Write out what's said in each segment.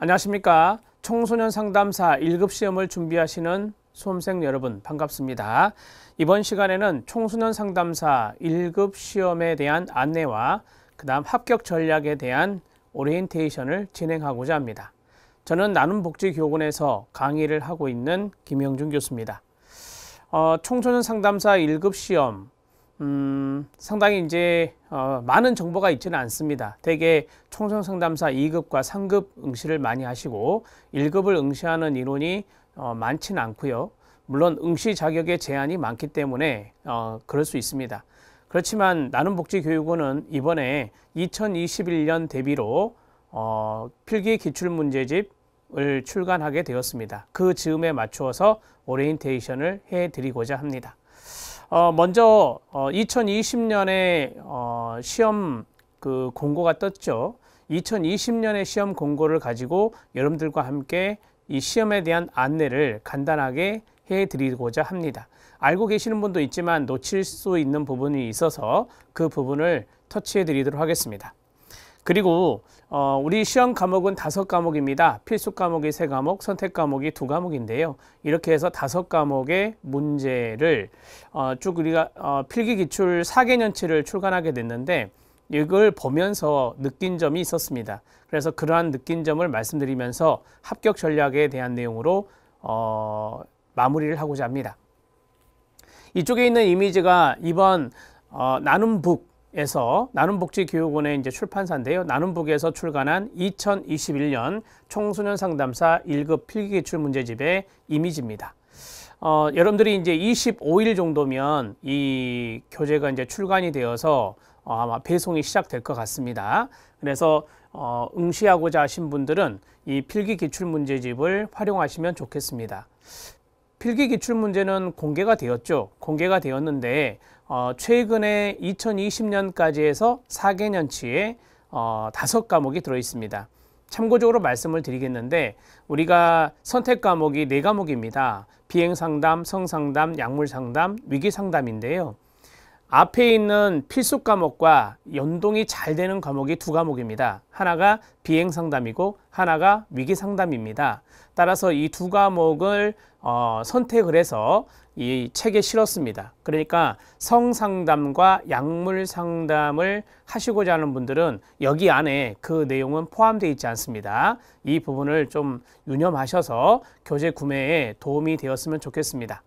안녕하십니까. 청소년 상담사 1급 시험을 준비하시는 수험생 여러분 반갑습니다. 이번 시간에는 청소년 상담사 1급 시험에 대한 안내와 그 다음 합격 전략에 대한 오리엔테이션을 진행하고자 합니다. 저는 나눔복지교군에서 강의를 하고 있는 김영준 교수입니다. 어, 청소년 상담사 1급 시험 음, 상당히 이제 어, 많은 정보가 있지는 않습니다. 대개 총선 상담사 2급과 3급 응시를 많이 하시고 1급을 응시하는 인원이 어, 많지는 않고요. 물론 응시 자격의 제한이 많기 때문에 어, 그럴 수 있습니다. 그렇지만 나눔복지교육원은 이번에 2021년 대비로 어, 필기 기출문제집을 출간하게 되었습니다. 그 즈음에 맞추어서 오리엔테이션을 해드리고자 합니다. 어, 먼저 어, 2020년에 어, 시험 그 공고가 떴죠. 2020년의 시험 공고를 가지고 여러분들과 함께 이 시험에 대한 안내를 간단하게 해드리고자 합니다. 알고 계시는 분도 있지만 놓칠 수 있는 부분이 있어서 그 부분을 터치해 드리도록 하겠습니다. 그리고 어, 우리 시험 과목은 다섯 과목입니다. 필수 과목이 세 과목, 선택 과목이 두 과목인데요. 이렇게 해서 다섯 과목의 문제를 어, 쭉 우리가 어, 필기 기출 사개년치를 출간하게 됐는데 이걸 보면서 느낀 점이 있었습니다. 그래서 그러한 느낀 점을 말씀드리면서 합격 전략에 대한 내용으로 어, 마무리를 하고자 합니다. 이쪽에 있는 이미지가 이번 어, 나눔북 에서 나눔복지교육원의 이제 출판사인데요. 나눔북에서 출간한 2021년 청소년 상담사 1급 필기기출 문제집의 이미지입니다. 어, 여러분들이 이제 25일 정도면 이 교재가 이제 출간이 되어서 어, 아마 배송이 시작될 것 같습니다. 그래서 어, 응시하고자 하신 분들은 이 필기 기출 문제집을 활용하시면 좋겠습니다. 필기 기출 문제는 공개가 되었죠. 공개가 되었는데 어, 최근에 2020년까지 해서 4개년치에 어, 5과목이 들어있습니다. 참고적으로 말씀을 드리겠는데 우리가 선택 과목이 네과목입니다 비행상담, 성상담, 약물상담, 위기상담인데요. 앞에 있는 필수 과목과 연동이 잘 되는 과목이 두 과목입니다. 하나가 비행상담이고 하나가 위기상담입니다. 따라서 이 두 과목을 어, 선택을 해서 이 책에 실었습니다. 그러니까 성상담과 약물상담을 하시고자 하는 분들은 여기 안에 그 내용은 포함되어 있지 않습니다. 이 부분을 좀 유념하셔서 교재 구매에 도움이 되었으면 좋겠습니다.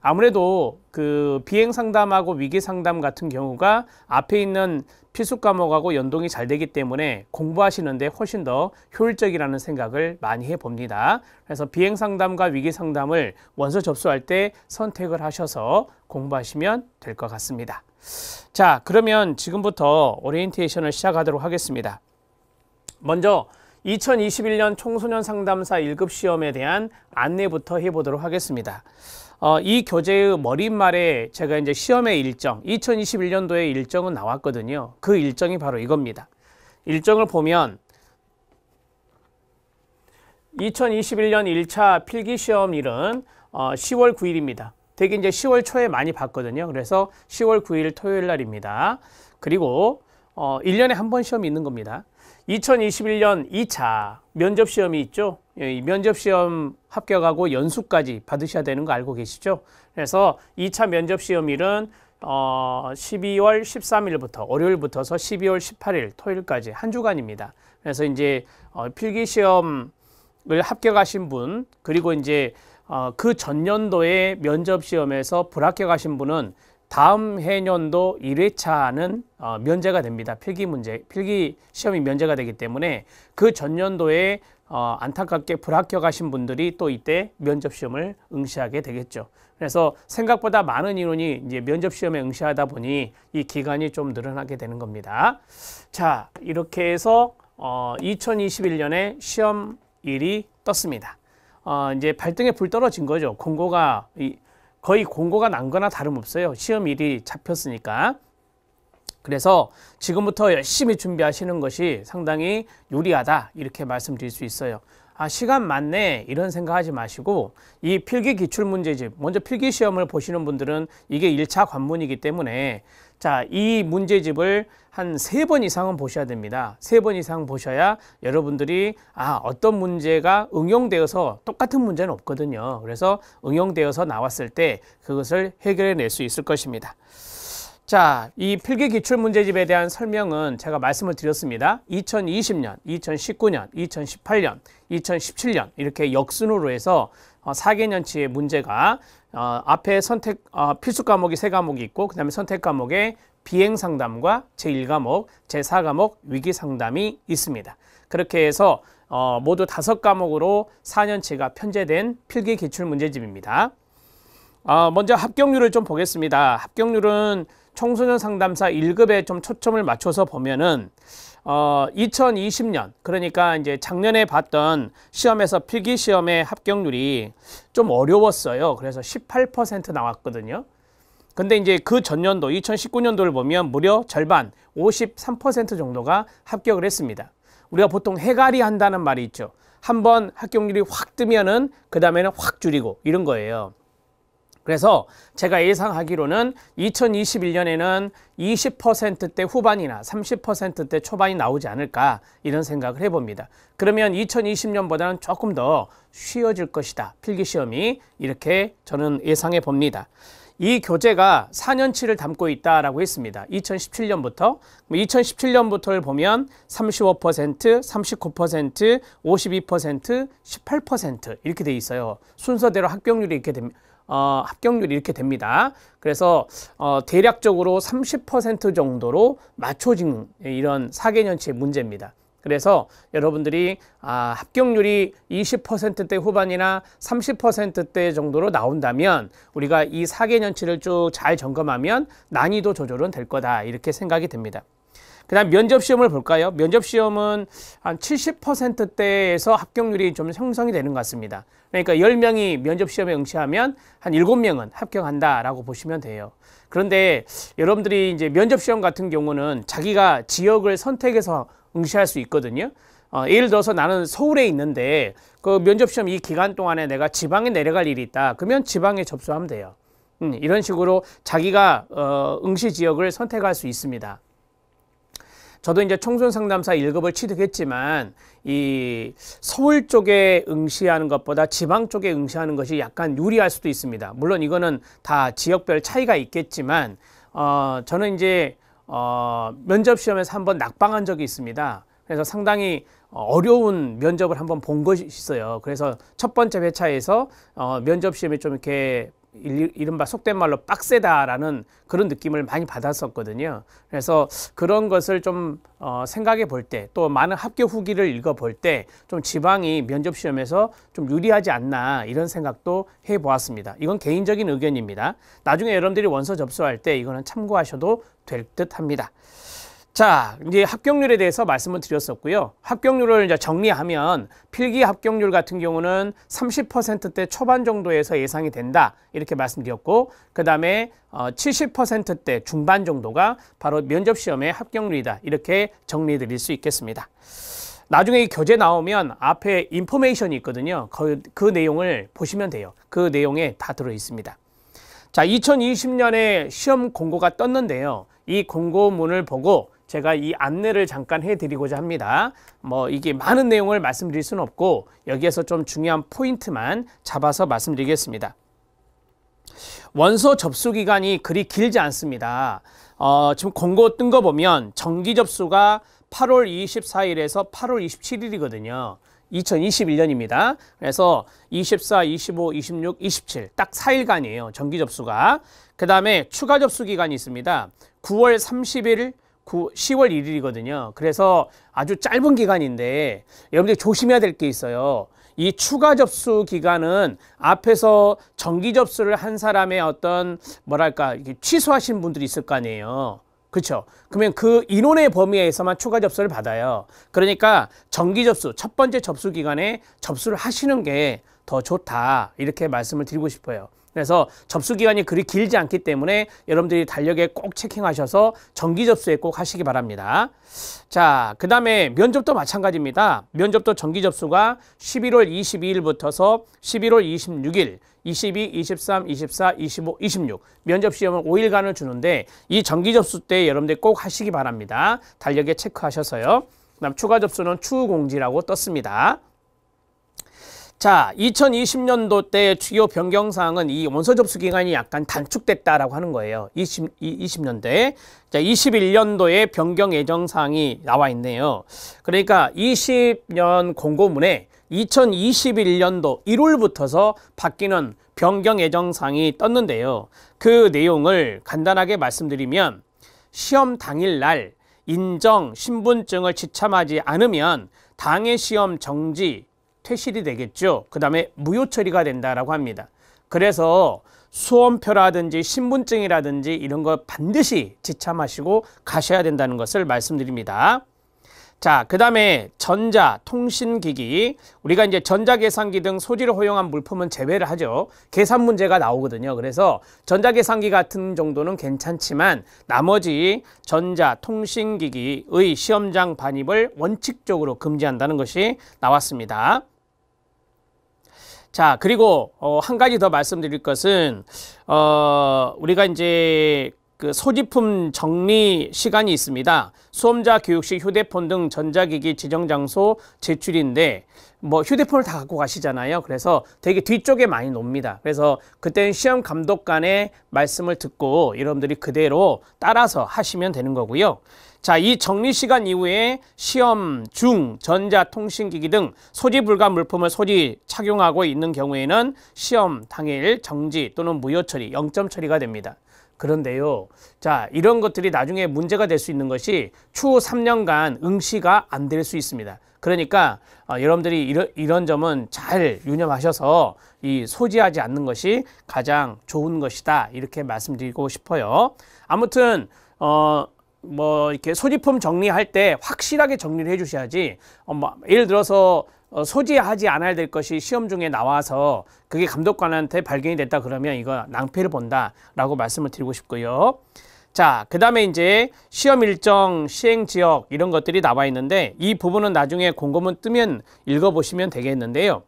아무래도 그 비행 상담하고 위기 상담 같은 경우가 앞에 있는 필수 과목하고 연동이 잘 되기 때문에 공부하시는데 훨씬 더 효율적이라는 생각을 많이 해봅니다. 그래서 비행 상담과 위기 상담을 원서 접수할 때 선택을 하셔서 공부하시면 될 것 같습니다. 자, 그러면 지금부터 오리엔테이션을 시작하도록 하겠습니다. 먼저 2021년 청소년 상담사 1급 시험에 대한 안내부터 해보도록 하겠습니다. 어, 이 교재의 머릿말에 제가 이제 시험의 일정, 2021년도의 일정은 나왔거든요. 그 일정이 바로 이겁니다. 일정을 보면 2021년 1차 필기시험일은 어, 10월 9일입니다. 되게 이제 10월 초에 많이 봤거든요. 그래서 10월 9일 토요일 날입니다. 그리고 어, 1년에 한 번 시험이 있는 겁니다. 2021년 2차 면접 시험이 있죠. 예, 이 면접 시험 합격하고 연수까지 받으셔야 되는 거 알고 계시죠? 그래서 2차 면접 시험일은 어 12월 13일부터 월요일부터서 12월 18일 토요일까지 한 주간입니다. 그래서 이제 어 필기 시험을 합격하신 분 그리고 이제 어 그 전년도에 면접 시험에서 불합격하신 분은 다음 해년도 1회차는 어, 면제가 됩니다. 필기 문제, 필기 시험이 면제가 되기 때문에 그 전년도에 어, 안타깝게 불합격 하신 분들이 또 이때 면접 시험을 응시하게 되겠죠. 그래서 생각보다 많은 인원이 이제 면접 시험에 응시하다 보니 이 기간이 좀 늘어나게 되는 겁니다. 자, 이렇게 해서 어, 2021년에 시험일이 떴습니다. 어, 이제 발등에 불 떨어진 거죠. 공고가 이, 거의 공고가 난 거나 다름없어요. 시험일이 잡혔으니까. 그래서 지금부터 열심히 준비하시는 것이 상당히 유리하다 이렇게 말씀드릴 수 있어요. 아, 시간 맞네 이런 생각하지 마시고 이 필기 기출 문제집 먼저 필기 시험을 보시는 분들은 이게 1차 관문이기 때문에 자, 이 문제집을 한 세 번 이상은 보셔야 됩니다. 세 번 이상 보셔야 여러분들이 아, 어떤 문제가 응용되어서 똑같은 문제는 없거든요. 그래서 응용되어서 나왔을 때 그것을 해결해 낼 수 있을 것입니다. 자, 이 필기 기출 문제집에 대한 설명은 제가 말씀을 드렸습니다. 2020년, 2019년, 2018년, 2017년 이렇게 역순으로 해서 4개년치의 어, 문제가 어, 앞에 선택 어, 필수 과목이 세 과목이 있고 그다음에 선택 과목에 비행 상담과 제1과목, 제4과목 위기 상담이 있습니다. 그렇게 해서 어, 모두 다섯 과목으로 4년치가 편제된 필기 기출 문제집입니다. 어, 먼저 합격률을 좀 보겠습니다. 합격률은 청소년 상담사 1급에 좀 초점을 맞춰서 보면은 어 2020년 그러니까 이제 작년에 봤던 시험에서 필기 시험의 합격률이 좀 어려웠어요. 그래서 18% 나왔거든요. 근데 이제 그 전년도 2019년도를 보면 무려 절반 53% 정도가 합격을 했습니다. 우리가 보통 해갈이 한다는 말이 있죠. 한번 합격률이 확 뜨면은 그 다음에는 확 줄이고 이런 거예요. 그래서 제가 예상하기로는 2021년에는 20%대 후반이나 30%대 초반이 나오지 않을까 이런 생각을 해봅니다. 그러면 2020년보다는 조금 더 쉬워질 것이다. 필기시험이 이렇게 저는 예상해 봅니다. 이 교재가 4년치를 담고 있다라고 했습니다. 2017년부터 2017년부터를 보면 35%, 39%, 52%, 18% 이렇게 돼 있어요. 순서대로 합격률이 이렇게 됩니다. 어, 합격률이 이렇게 됩니다. 그래서 어, 대략적으로 30% 정도로 맞춰진 이런 4개년치의 문제입니다. 그래서 여러분들이 아, 합격률이 20%대 후반이나 30%대 정도로 나온다면 우리가 이 4개년치를 쭉 잘 점검하면 난이도 조절은 될 거다 이렇게 생각이 됩니다. 그다음 면접 시험을 볼까요? 면접 시험은 한 70%대에서 합격률이 좀 형성이 되는 것 같습니다. 그러니까 10명이 면접 시험에 응시하면 한 7명은 합격한다라고 보시면 돼요. 그런데 여러분들이 이제 면접 시험 같은 경우는 자기가 지역을 선택해서 응시할 수 있거든요. 어, 예를 들어서 나는 서울에 있는데 그 면접 시험 이 기간 동안에 내가 지방에 내려갈 일이 있다. 그러면 지방에 접수하면 돼요. 음, 이런 식으로 자기가 어, 응시 지역을 선택할 수 있습니다. 저도 이제 청소년 상담사 일급을 취득했지만 이 서울 쪽에 응시하는 것보다 지방 쪽에 응시하는 것이 약간 유리할 수도 있습니다. 물론 이거는 다 지역별 차이가 있겠지만 어 저는 이제 어 면접 시험에서 한번 낙방한 적이 있습니다. 그래서 상당히 어려운 면접을 한번 본 것이 있어요. 그래서 첫 번째 회차에서 어, 면접 시험에 좀 이렇게 이른바 속된 말로 빡세다라는 그런 느낌을 많이 받았었거든요. 그래서 그런 것을 좀 어, 생각해 볼 때 또 많은 합격 후기를 읽어 볼 때 좀 지방이 면접 시험에서 좀 유리하지 않나 이런 생각도 해 보았습니다. 이건 개인적인 의견입니다. 나중에 여러분들이 원서 접수할 때 이거는 참고하셔도 될 듯합니다. 자, 이제 합격률에 대해서 말씀을 드렸었고요. 합격률을 이제 정리하면 필기 합격률 같은 경우는 30%대 초반 정도에서 예상이 된다. 이렇게 말씀드렸고, 그 다음에 70%대 어, 중반 정도가 바로 면접시험의 합격률이다. 이렇게 정리해 드릴 수 있겠습니다. 나중에 이 교재 나오면 앞에 인포메이션이 있거든요. 그, 그 내용을 보시면 돼요. 그 내용에 다 들어 있습니다. 자, 2020년에 시험 공고가 떴는데요. 이 공고문을 보고 제가 이 안내를 잠깐 해드리고자 합니다. 뭐 이게 많은 내용을 말씀드릴 수는 없고 여기에서 좀 중요한 포인트만 잡아서 말씀드리겠습니다. 원서 접수 기간이 그리 길지 않습니다. 어, 지금 공고뜬 거 보면 정기 접수가 8월 24일에서 8월 27일이거든요. 2021년입니다. 그래서 24, 25, 26, 27 딱 4일간이에요. 정기 접수가. 그 다음에 추가 접수 기간이 있습니다. 9월 30일, 9, 10월 1일이거든요. 그래서 아주 짧은 기간인데 여러분들 이 조심해야 될 게 있어요. 이 추가 접수 기간은 앞에서 정기 접수를 한 사람의 어떤 뭐랄까 취소하신 분들이 있을 거 아니에요. 그렇죠. 그러면 그 인원의 범위에서만 추가 접수를 받아요. 그러니까 정기 접수 첫 번째 접수 기간에 접수를 하시는 게 더 좋다 이렇게 말씀을 드리고 싶어요. 그래서 접수 기간이 그리 길지 않기 때문에 여러분들이 달력에 꼭 체킹하셔서 정기 접수에 꼭 하시기 바랍니다. 자, 그 다음에 면접도 마찬가지입니다. 면접도 정기 접수가 11월 22일부터서 11월 26일, 22, 23, 24, 25, 26 면접 시험은 5일간을 주는데 이 정기 접수 때 여러분들 이꼭 하시기 바랍니다. 달력에 체크하셔서요. 그다음 추가 접수는 추후 공지라고 떴습니다. 자, 2020년도 때 주요 변경사항은 이 원서 접수 기간이 약간 단축됐다라고 하는 거예요. 20, 20년대에. 자, 21년도에 변경 예정 사항이 나와 있네요. 그러니까 20년 공고문에 2021년도 1월부터서 바뀌는 변경 예정 사항이 떴는데요. 그 내용을 간단하게 말씀드리면 시험 당일 날 인정, 신분증을 지참하지 않으면 당해 시험 정지, 퇴실이 되겠죠. 그 다음에 무효 처리가 된다라고 합니다. 그래서 수험표라든지 신분증이라든지 이런 거 반드시 지참하시고 가셔야 된다는 것을 말씀드립니다. 자, 그 다음에 전자, 통신기기. 우리가 이제 전자계산기 등 소지를 허용한 물품은 제외를 하죠. 계산 문제가 나오거든요. 그래서 전자계산기 같은 정도는 괜찮지만 나머지 전자, 통신기기의 시험장 반입을 원칙적으로 금지한다는 것이 나왔습니다. 자, 그리고 어, 한 가지 더 말씀드릴 것은 어, 우리가 이제 그 소지품 정리 시간이 있습니다. 수험자 교육 식 휴대폰 등 전자기기 지정 장소 제출인데 뭐 휴대폰을 다 갖고 가시잖아요. 그래서 되게 뒤쪽에 많이 놉니다. 그래서 그때는 시험 감독관의 말씀을 듣고 여러분들이 그대로 따라서 하시면 되는 거고요. 자, 이 정리 시간 이후에 시험 중 전자 통신기기 등 소지 불가 물품을 소지 착용하고 있는 경우에는 시험 당일 정지 또는 무효 처리, 영점 처리가 됩니다. 그런데요. 자, 이런 것들이 나중에 문제가 될 수 있는 것이 추후 3년간 응시가 안 될 수 있습니다. 그러니까 어, 여러분들이 이런, 이런 점은 잘 유념하셔서 이 소지하지 않는 것이 가장 좋은 것이다. 이렇게 말씀드리고 싶어요. 아무튼 어, 뭐 이렇게 소지품 정리할 때 확실하게 정리를 해주셔야지. 어, 뭐 예를 들어서 어, 소지하지 않아야 될 것이 시험 중에 나와서 그게 감독관한테 발견이 됐다 그러면 이거 낭패를 본다라고 말씀을 드리고 싶고요. 자, 그 다음에 이제 시험 일정, 시행 지역 이런 것들이 나와 있는데 이 부분은 나중에 공고문 뜨면 읽어보시면 되겠는데요.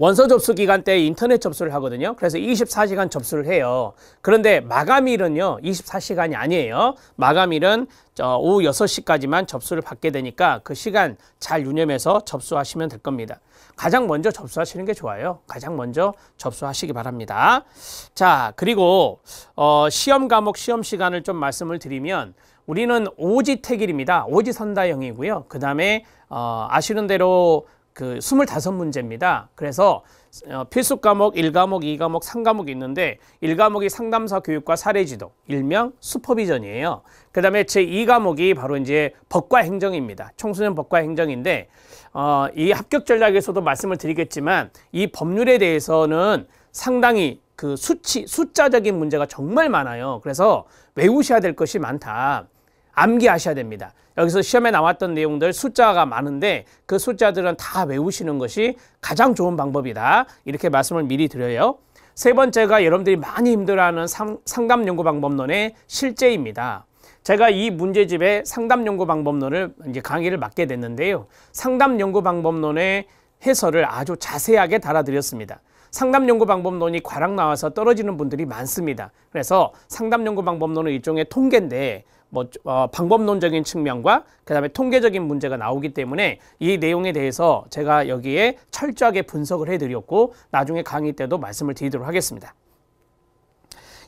원서 접수 기간 때 인터넷 접수를 하거든요. 그래서 24시간 접수를 해요. 그런데 마감일은요, 24시간이 아니에요. 마감일은 오후 6시까지만 접수를 받게 되니까 그 시간 잘 유념해서 접수하시면 될 겁니다. 가장 먼저 접수하시는 게 좋아요. 가장 먼저 접수하시기 바랍니다. 자, 그리고 어, 시험 과목 시험 시간을 좀 말씀을 드리면 우리는 오지택일입니다. 오지선다형이고요. 그 다음에 어, 아시는 대로 그 25문제입니다. 그래서 어, 필수 과목 1과목, 2과목, 3과목이 있는데 1과목이 상담사 교육과 사례 지도, 일명 슈퍼비전이에요. 그다음에 제2과목이 바로 이제 법과 행정입니다. 청소년 법과 행정인데 어, 이 합격 전략에서도 말씀을 드리겠지만 이 법률에 대해서는 상당히 그 수치 숫자적인 문제가 정말 많아요. 그래서 외우셔야 될 것이 많다. 암기하셔야 됩니다. 여기서 시험에 나왔던 내용들 숫자가 많은데 그 숫자들은 다 외우시는 것이 가장 좋은 방법이다. 이렇게 말씀을 미리 드려요. 세 번째가 여러분들이 많이 힘들어하는 상, 상담 연구 방법론의 실제입니다. 제가 이 문제집의 상담 연구 방법론을 이제 강의를 맡게 됐는데요. 상담 연구 방법론의 해설을 아주 자세하게 달아드렸습니다. 상담 연구 방법론이 과락 나와서 떨어지는 분들이 많습니다. 그래서 상담 연구 방법론은 일종의 통계인데 뭐 어, 방법론적인 측면과 그다음에 통계적인 문제가 나오기 때문에 이 내용에 대해서 제가 여기에 철저하게 분석을 해드렸고 나중에 강의 때도 말씀을 드리도록 하겠습니다.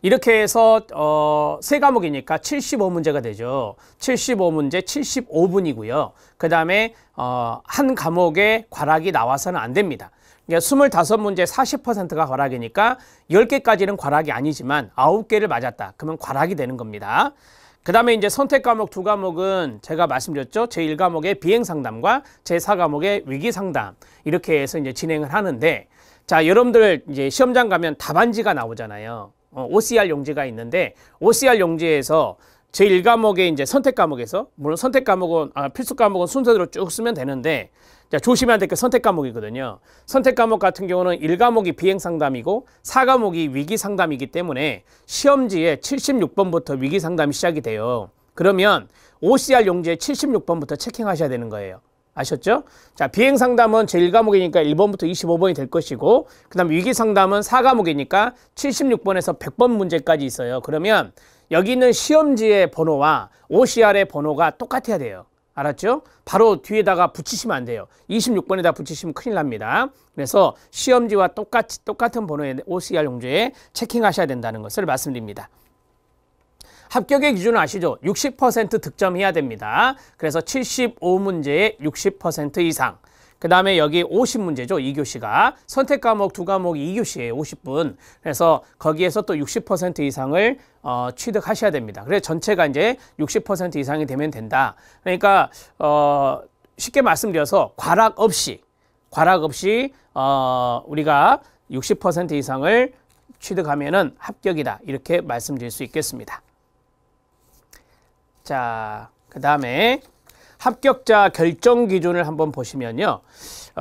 이렇게 해서 어, 세 과목이니까 75문제가 되죠. 75문제 75분이고요. 그 다음에 어, 한 과목에 과락이 나와서는 안 됩니다. 그니까 25문제 40%가 과락이니까 10개까지는 과락이 아니지만 9개를 맞았다. 그러면 과락이 되는 겁니다. 그 다음에 이제 선택 과목 두 과목은 제가 말씀드렸죠. 제1과목의 비행상담과 제4과목의 위기상담 이렇게 해서 이제 진행을 하는데 자 여러분들 이제 시험장 가면 답안지가 나오잖아요. 어, OCR 용지가 있는데 OCR 용지에서 제1과목의 이제 선택 과목에서 물론 선택 과목은 아, 필수 과목은 순서대로 쭉 쓰면 되는데 자, 조심해야 될 게 선택 과목이거든요. 선택 과목 같은 경우는 1과목이 비행 상담이고 4과목이 위기 상담이기 때문에 시험지에 76번부터 위기 상담이 시작이 돼요. 그러면 OCR 용지에 76번부터 체킹하셔야 되는 거예요. 아셨죠? 자, 비행 상담은 제1과목이니까 1번부터 25번이 될 것이고 그다음 위기 상담은 4과목이니까 76번에서 100번 문제까지 있어요. 그러면 여기 있는 시험지의 번호와 OCR의 번호가 똑같아야 돼요. 알았죠? 바로 뒤에다가 붙이시면 안 돼요. 26번에다 붙이시면 큰일 납니다. 그래서 시험지와 똑같이 똑같은 번호의 OCR 용지에 체킹하셔야 된다는 것을 말씀드립니다. 합격의 기준은 아시죠? 60% 득점해야 됩니다. 그래서 75문제에 60% 이상. 그 다음에 여기 50문제죠. 2교시가. 선택 과목 두 과목 2교시에 50분. 그래서 거기에서 또 60% 이상을 어, 취득하셔야 됩니다. 그래서 전체가 이제 60% 이상이 되면 된다. 그러니까 어, 쉽게 말씀드려서 과락 없이 과락 없이 어, 우리가 60% 이상을 취득하면은 합격이다. 이렇게 말씀드릴 수 있겠습니다. 자, 그 다음에 합격자 결정 기준을 한번 보시면요.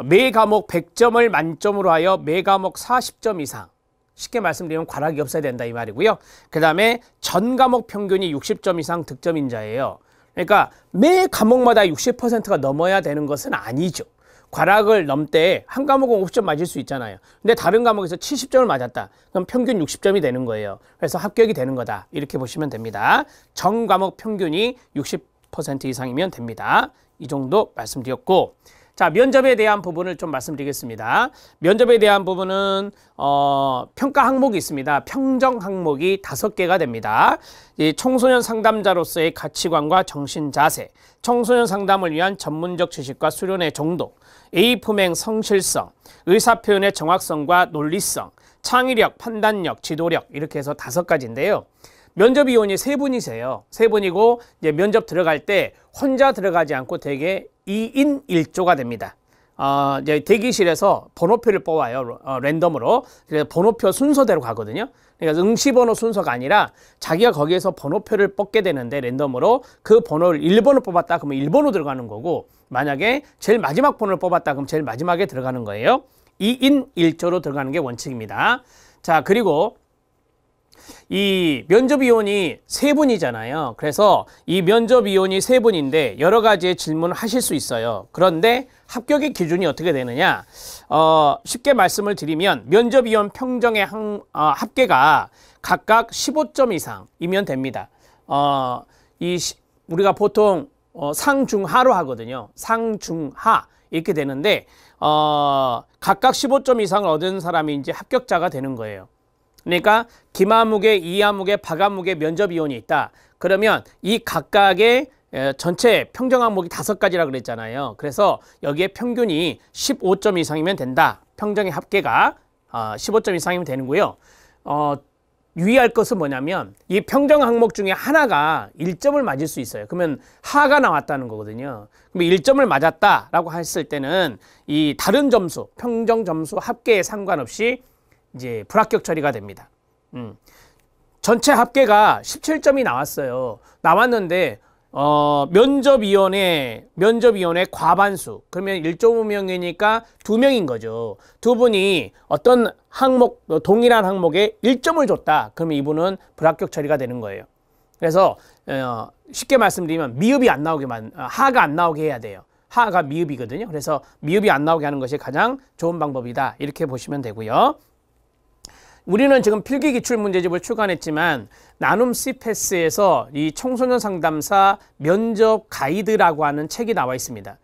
매 과목 100점을 만점으로 하여 매 과목 40점 이상. 쉽게 말씀드리면 과락이 없어야 된다 이 말이고요. 그 다음에 전 과목 평균이 60점 이상 득점인자예요. 그러니까 매 과목마다 60%가 넘어야 되는 것은 아니죠. 과락을 넘때 한 과목은 50점 맞을 수 있잖아요. 근데 다른 과목에서 70점을 맞았다. 그럼 평균 60점이 되는 거예요. 그래서 합격이 되는 거다. 이렇게 보시면 됩니다. 전 과목 평균이 60 퍼센트 이상이면 됩니다. 이 정도 말씀드렸고 자 면접에 대한 부분을 좀 말씀드리겠습니다. 면접에 대한 부분은 어, 평가 항목이 있습니다. 평정 항목이 다섯 개가 됩니다. 이 청소년 상담자로서의 가치관과 정신 자세, 청소년 상담을 위한 전문적 지식과 수련의 정도, A 품행 성실성, 의사 표현의 정확성과 논리성, 창의력, 판단력, 지도력 이렇게 해서 다섯 가지인데요. 면접 위원이 세 분이세요. 세 분이고 이제 면접 들어갈 때 혼자 들어가지 않고 대개 2인 1조가 됩니다. 어, 이제 대기실에서 번호표를 뽑아요. 어, 랜덤으로. 그래서 번호표 순서대로 가거든요. 그러니까 응시번호 순서가 아니라 자기가 거기에서 번호표를 뽑게 되는데 랜덤으로 그 번호를 1번을 뽑았다 그러면 1번으로 들어가는 거고 만약에 제일 마지막 번호를 뽑았다 그럼 제일 마지막에 들어가는 거예요. 2인 1조로 들어가는 게 원칙입니다. 자 그리고 이 면접위원이 세 분이잖아요. 그래서 이 면접위원이 세 분인데 여러 가지의 질문을 하실 수 있어요. 그런데 합격의 기준이 어떻게 되느냐? 어, 쉽게 말씀을 드리면 면접위원 평정의 항, 어, 합계가 각각 15점 이상이면 됩니다. 어, 이 시, 우리가 보통 어, 상중하로 하거든요. 상중하 이렇게 되는데 어, 각각 15점 이상을 얻은 사람이 이제 합격자가 되는 거예요. 그러니까 기마무게, 이하무게, 박하무게 면접 이온이 있다. 그러면 이 각각의 전체 평정 항목이 다섯 가지라 그랬잖아요. 그래서 여기에 평균이 15점 이상이면 된다. 평정의 합계가 15점 아, 이상이면 되는고요. 어, 유의할 것은 뭐냐면 이 평정 항목 중에 하나가 1점을 맞을 수 있어요. 그러면 하가 나왔다는 거거든요. 그럼 1점을 맞았다라고 했을 때는 이 다른 점수, 평정 점수 합계에 상관없이 이제 불합격 처리가 됩니다. 음. 전체 합계가 17점이 나왔어요. 나왔는데 어, 면접위원회, 면접위원회 과반수. 그러면 1.5명이니까 2명인 거죠. 두 분이 어떤 항목, 동일한 항목에 1점을 줬다. 그러면 이분은 불합격 처리가 되는 거예요. 그래서, 어, 쉽게 말씀드리면 미흡이 안 나오게만, 어, 하가 안 나오게 해야 돼요. 하가 미흡이거든요. 그래서 미흡이 안 나오게 하는 것이 가장 좋은 방법이다. 이렇게 보시면 되고요. 우리는 지금 필기 기출 문제집을 출간했지만 나눔 C패스에서 이 청소년 상담사 면접 가이드라고 하는 책이 나와 있습니다.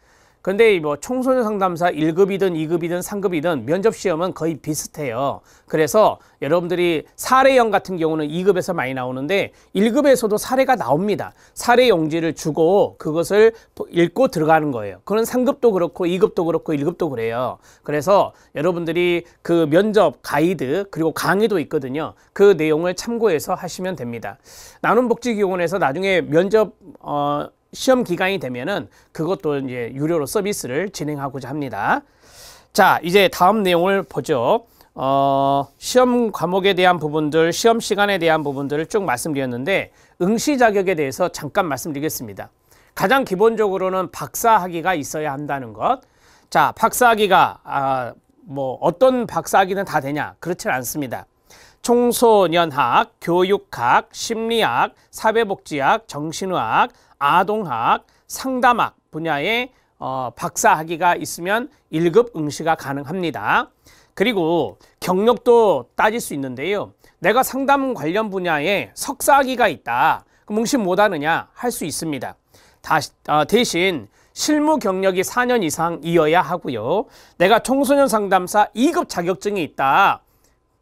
근데 뭐 청소년 상담사 1급이든 2급이든 3급이든 면접 시험은 거의 비슷해요. 그래서 여러분들이 사례형 같은 경우는 2급에서 많이 나오는데 1급에서도 사례가 나옵니다. 사례 용지를 주고 그것을 읽고 들어가는 거예요. 그런 3급도 그렇고 2급도 그렇고 1급도 그래요. 그래서 여러분들이 그 면접 가이드 그리고 강의도 있거든요. 그 내용을 참고해서 하시면 됩니다. 나눔복지기원에서 나중에 면접 어 시험 기간이 되면은 그것도 이제 유료로 서비스를 진행하고자 합니다. 자, 이제 다음 내용을 보죠. 어, 시험 과목에 대한 부분들, 시험 시간에 대한 부분들을 쭉 말씀드렸는데 응시 자격에 대해서 잠깐 말씀드리겠습니다. 가장 기본적으로는 박사학위가 있어야 한다는 것. 자, 박사학위가 아, 뭐 어떤 박사학위는 다 되냐? 그렇지 않습니다. 청소년학, 교육학, 심리학, 사회복지학, 정신의학, 아동학, 상담학 분야의 어, 박사 학위가 있으면 1급 응시가 가능합니다. 그리고 경력도 따질 수 있는데요. 내가 상담 관련 분야에 석사 학위가 있다. 그럼 응시 못하느냐? 할 수 있습니다. 다시, 어, 대신 실무 경력이 4년 이상이어야 하고요. 내가 청소년 상담사 2급 자격증이 있다.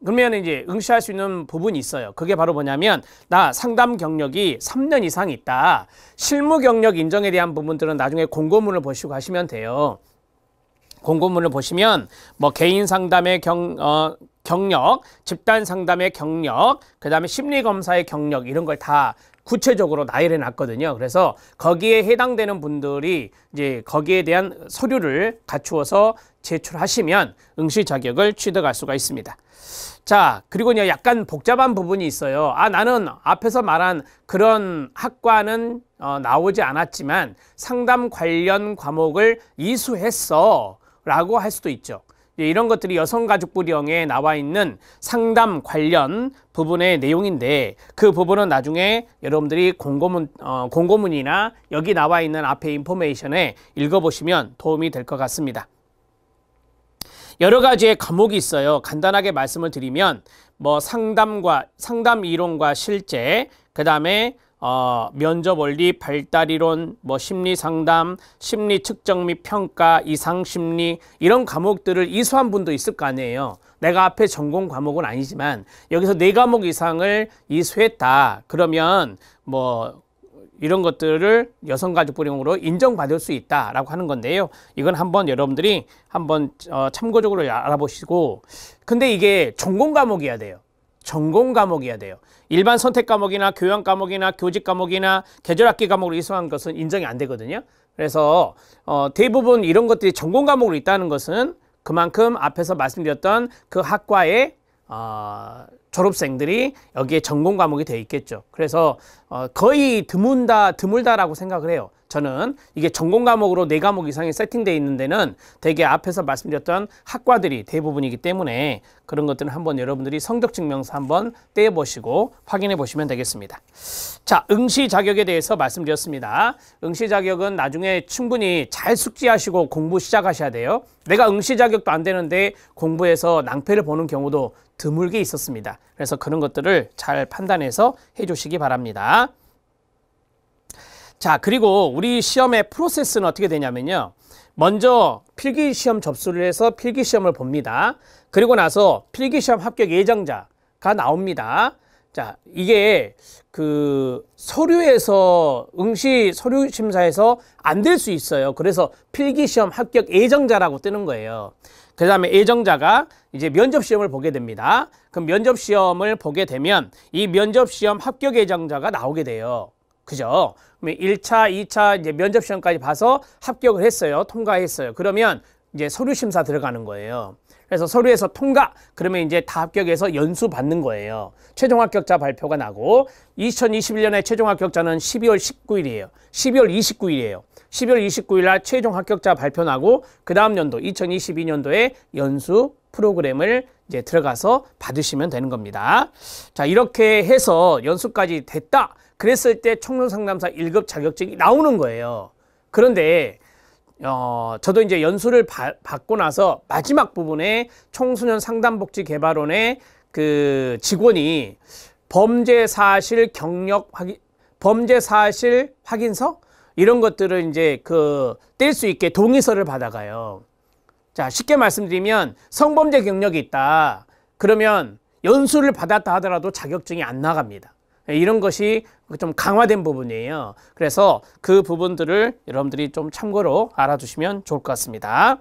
그러면 이제 응시할 수 있는 부분이 있어요. 그게 바로 뭐냐면 나 상담 경력이 3년 이상 있다. 실무 경력 인정에 대한 부분들은 나중에 공고문을 보시고 하시면 돼요. 공고문을 보시면 뭐 개인 상담의 경, 어, 경력, 집단 상담의 경력, 그 다음에 심리검사의 경력 이런 걸 다 구체적으로 나열해 놨거든요. 그래서 거기에 해당되는 분들이 이제 거기에 대한 서류를 갖추어서 제출하시면 응시 자격을 취득할 수가 있습니다. 자, 그리고 약간 복잡한 부분이 있어요. 아, 나는 앞에서 말한 그런 학과는 어, 나오지 않았지만 상담 관련 과목을 이수했어 라고 할 수도 있죠. 이런 것들이 여성가족부령에 나와 있는 상담 관련 부분의 내용인데 그 부분은 나중에 여러분들이 공고문, 어, 공고문이나 여기 나와 있는 앞에 인포메이션에 읽어보시면 도움이 될 것 같습니다. 여러 가지의 과목이 있어요. 간단하게 말씀을 드리면 뭐 상담과 상담 이론과 실제 그다음에 어, 면접 원리, 발달 이론, 뭐 심리 상담, 심리 측정 및 평가, 이상 심리 이런 과목들을 이수한 분도 있을 거 아니에요. 내가 앞에 전공 과목은 아니지만 여기서 네 과목 이상을 이수했다. 그러면 뭐 이런 것들을 여성가족부령으로 인정받을 수 있다라고 하는 건데요. 이건 한번 여러분들이 한번 어, 참고적으로 알아보시고 근데 이게 전공 과목이어야 돼요. 전공 과목이어야 돼요. 일반 선택 과목이나 교양 과목이나 교직 과목이나 계절학기 과목으로 이수한 것은 인정이 안 되거든요. 그래서 어, 대부분 이런 것들이 전공 과목으로 있다는 것은 그만큼 앞에서 말씀드렸던 그 학과의 어, 졸업생들이 여기에 전공 과목이 되어 있겠죠. 그래서 어, 거의 드문다, 드물다라고 생각을 해요. 저는 이게 전공 과목으로 네 과목 이상이 세팅되어 있는 데는 대개 앞에서 말씀드렸던 학과들이 대부분이기 때문에 그런 것들은 한번 여러분들이 성적 증명서 한번 떼보시고 확인해 보시면 되겠습니다. 자, 응시 자격에 대해서 말씀드렸습니다. 응시 자격은 나중에 충분히 잘 숙지하시고 공부 시작하셔야 돼요. 내가 응시 자격도 안 되는데 공부해서 낭패를 보는 경우도 드물게 있었습니다. 그래서 그런 것들을 잘 판단해서 해주시기 바랍니다. 자, 그리고 우리 시험의 프로세스는 어떻게 되냐면요. 먼저 필기 시험 접수를 해서 필기 시험을 봅니다. 그리고 나서 필기 시험 합격 예정자가 나옵니다. 자, 이게 그 서류에서 응시 서류 심사에서 안 될 수 있어요. 그래서 필기 시험 합격 예정자라고 뜨는 거예요. 그다음에 예정자가 이제 면접 시험을 보게 됩니다. 그럼 면접 시험을 보게 되면 이 면접 시험 합격 예정자가 나오게 돼요. 그죠? 1차, 2차 이제 면접 시험까지 봐서 합격을 했어요. 통과했어요. 그러면 이제 서류 심사 들어가는 거예요. 그래서 서류에서 통과 그러면 이제 다 합격해서 연수 받는 거예요. 최종 합격자 발표가 나고 2021년에 최종 합격자는 12월 19일이에요. 12월 29일이에요. 12월 29일 날 최종 합격자 발표 나고 그 다음 연도 2022년도에 연수 프로그램을 이제 들어가서 받으시면 되는 겁니다. 자, 이렇게 해서 연수까지 됐다. 그랬을 때 청년상담사 1급 자격증이 나오는 거예요. 그런데 어, 저도 이제 연수를 바, 받고 나서 마지막 부분에 청소년 상담복지 개발원의 그 직원이 범죄 사실 경력 확인 범죄 사실 확인서 이런 것들을 이제 그 뗄 수 있게 동의서를 받아가요. 자, 쉽게 말씀드리면 성범죄 경력이 있다. 그러면 연수를 받았다 하더라도 자격증이 안 나갑니다. 예, 이런 것이 좀 강화된 부분이에요. 그래서 그 부분들을 여러분들이 좀 참고로 알아두시면 좋을 것 같습니다.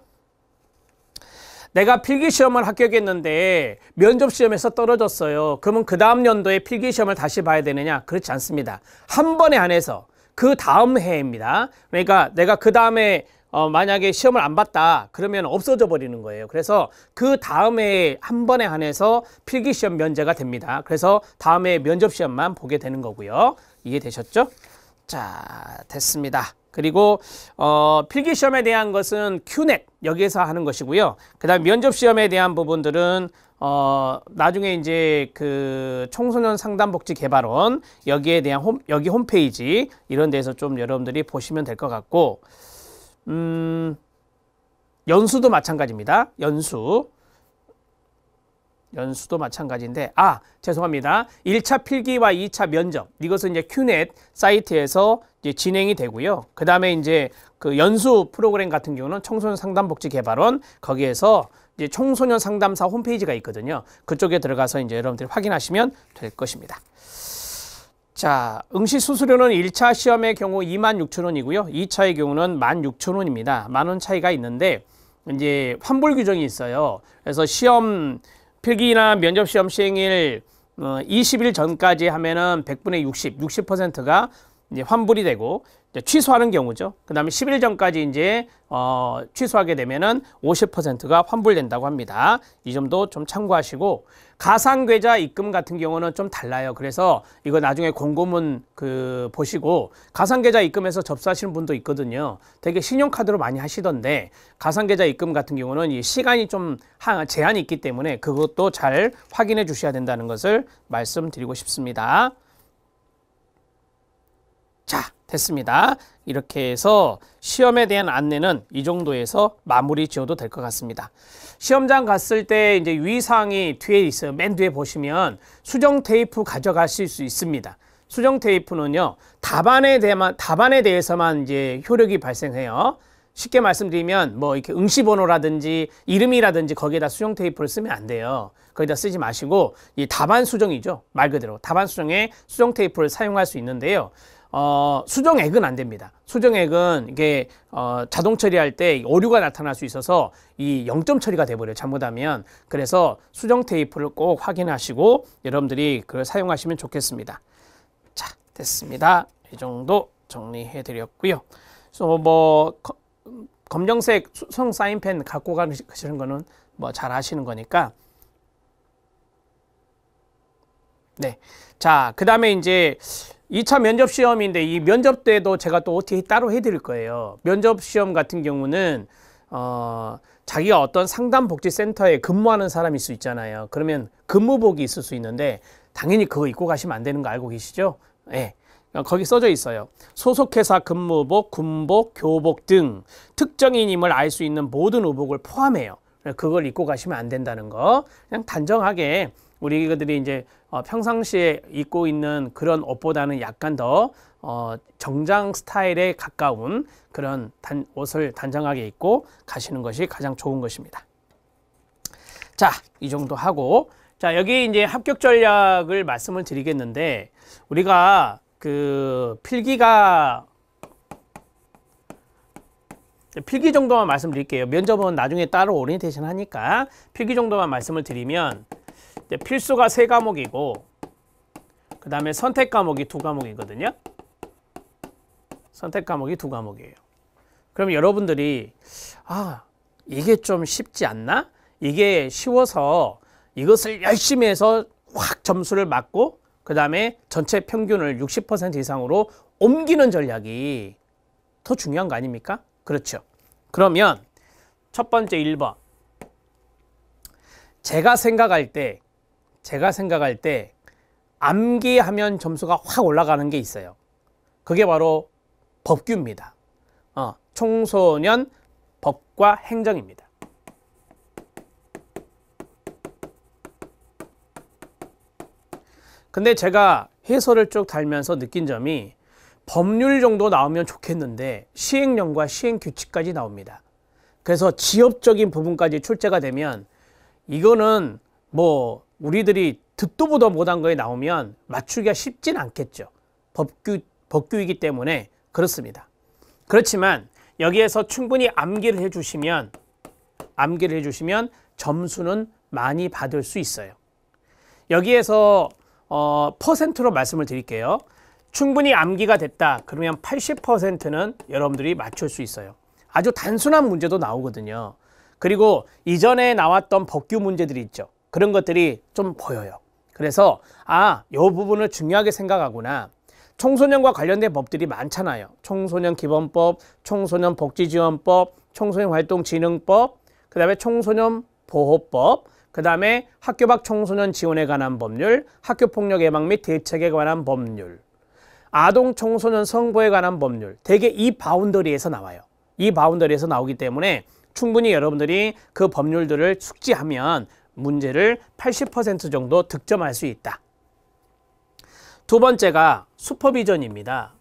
내가 필기시험을 합격했는데 면접시험에서 떨어졌어요. 그러면 그 다음 연도에 필기시험을 다시 봐야 되느냐? 그렇지 않습니다. 한 번에 안 해서 그 다음 해입니다. 그러니까 내가 그 다음에 어, 만약에 시험을 안 봤다 그러면 없어져 버리는 거예요. 그래서 그 다음에 한 번에 한해서 필기 시험 면제가 됩니다. 그래서 다음에 면접 시험만 보게 되는 거고요. 이해되셨죠? 자, 됐습니다. 그리고 어, 필기 시험에 대한 것은 큐넷 e 여기에서 하는 것이고요. 그다음 면접 시험에 대한 부분들은 어, 나중에 이제 그 청소년 상담복지 개발원 여기에 대한 홈, 여기 홈페이지 이런 데서 좀 여러분들이 보시면 될 것 같고 음, 연수도 마찬가지입니다. 연수. 연수도 마찬가지인데 아 죄송합니다. 1차 필기와 2차 면접 이것은 이제 큐넷 사이트에서 이제 진행이 되고요. 그 다음에 이제 그 연수 프로그램 같은 경우는 청소년 상담복지 개발원 거기에서 이제 청소년 상담사 홈페이지가 있거든요. 그쪽에 들어가서 이제 여러분들이 확인하시면 될 것입니다. 자, 응시 수수료는 1차 시험의 경우 26,000원이고요. 2차의 경우는 16,000원입니다. 만 원 차이가 있는데 이제 환불 규정이 있어요. 그래서 시험 필기나 면접 시험 시행일 20일 어, 전까지 하면은 100분의 60, 60%가 이제 환불이 되고 이제 취소하는 경우죠. 그 다음에 10일 전까지 이제 어, 취소하게 되면은 50%가 환불된다고 합니다. 이 점도 좀 참고하시고 가상계좌 입금 같은 경우는 좀 달라요. 그래서 이거 나중에 공고문 그 보시고 가상계좌 입금에서 접수하시는 분도 있거든요. 되게 신용카드로 많이 하시던데 가상계좌 입금 같은 경우는 이 시간이 좀 제한이 있기 때문에 그것도 잘 확인해 주셔야 된다는 것을 말씀드리고 싶습니다. 자, 됐습니다. 이렇게 해서 시험에 대한 안내는 이 정도에서 마무리 지어도 될 것 같습니다. 시험장 갔을 때 이제 위상이 뒤에 있어요. 맨 뒤에 보시면 수정 테이프 가져가실 수 있습니다. 수정 테이프는요, 답안에 대만, 답안에 대해서만 이제 효력이 발생해요. 쉽게 말씀드리면 뭐 이렇게 응시번호라든지 이름이라든지 거기에다 수정 테이프를 쓰면 안 돼요. 거기다 쓰지 마시고 이 답안 수정이죠. 말 그대로 답안 수정에 수정 테이프를 사용할 수 있는데요. 어, 수정액은 안 됩니다. 수정액은 이게 어, 자동 처리할 때 오류가 나타날 수 있어서 이 0점 처리가 돼버려요. 잘못하면. 그래서 수정 테이프를 꼭 확인하시고 여러분들이 그걸 사용하시면 좋겠습니다. 자, 됐습니다. 이 정도 정리해 드렸고요. 그래서 뭐 거, 검정색 수성 사인펜 갖고 가시는 거는 뭐 잘 아시는 거니까 네. 자, 그 다음에 이제 2차 면접 시험인데 이 면접 때도 제가 또 OTA 따로 해드릴 거예요. 면접 시험 같은 경우는 어, 자기가 어떤 상담복지센터에 근무하는 사람일 수 있잖아요. 그러면 근무복이 있을 수 있는데 당연히 그거 입고 가시면 안 되는 거 알고 계시죠? 예. 네. 거기 써져 있어요. 소속회사 근무복, 군복, 교복 등 특정인임을 알 수 있는 모든 의복을 포함해요. 그걸 입고 가시면 안 된다는 거. 그냥 단정하게 우리 그들이 이제 어, 평상시에 입고 있는 그런 옷보다는 약간 더 어, 정장 스타일에 가까운 그런 옷을 단정하게 입고 가시는 것이 가장 좋은 것입니다. 자, 이 정도 하고 자, 여기 이제 합격 전략을 말씀을 드리겠는데 우리가 그 필기가 필기 정도만 말씀드릴게요. 면접은 나중에 따로 오리엔테이션 하니까 필기 정도만 말씀을 드리면 필수가 세 과목이고 그 다음에 선택 과목이 두 과목이거든요. 선택 과목이 두 과목이에요. 그럼 여러분들이 아 이게 좀 쉽지 않나? 이게 쉬워서 이것을 열심히 해서 확 점수를 맞고 그 다음에 전체 평균을 60% 이상으로 옮기는 전략이 더 중요한 거 아닙니까? 그렇죠. 그러면 첫 번째 1번 제가 생각할 때 제가 생각할 때 암기하면 점수가 확 올라가는 게 있어요. 그게 바로 법규입니다. 어, 청소년 법과 행정입니다. 근데 제가 해설을 쭉 달면서 느낀 점이 법률 정도 나오면 좋겠는데 시행령과 시행규칙까지 나옵니다. 그래서 지엽적인 부분까지 출제가 되면 이거는 뭐 우리들이 듣도 보도 못한 거에 나오면 맞추기가 쉽진 않겠죠. 법규, 법규이기 때문에 그렇습니다. 그렇지만 여기에서 충분히 암기를 해주시면 암기를 해주시면 점수는 많이 받을 수 있어요. 여기에서 어, 퍼센트로 말씀을 드릴게요. 충분히 암기가 됐다. 그러면 80%는 여러분들이 맞출 수 있어요. 아주 단순한 문제도 나오거든요. 그리고 이전에 나왔던 법규 문제들이 있죠. 그런 것들이 좀 보여요. 그래서 아, 요 부분을 중요하게 생각하구나. 청소년과 관련된 법들이 많잖아요. 청소년 기본법, 청소년 복지지원법, 청소년 활동진흥법, 그다음에 청소년 보호법, 그다음에 학교 밖 청소년 지원에 관한 법률, 학교 폭력 예방 및 대책에 관한 법률, 아동 청소년 성보에 관한 법률. 대개 이 바운더리에서 나와요. 이 바운더리에서 나오기 때문에 충분히 여러분들이 그 법률들을 숙지하면 문제를 80% 정도 득점할 수 있다. 두 번째가 슈퍼비전입니다.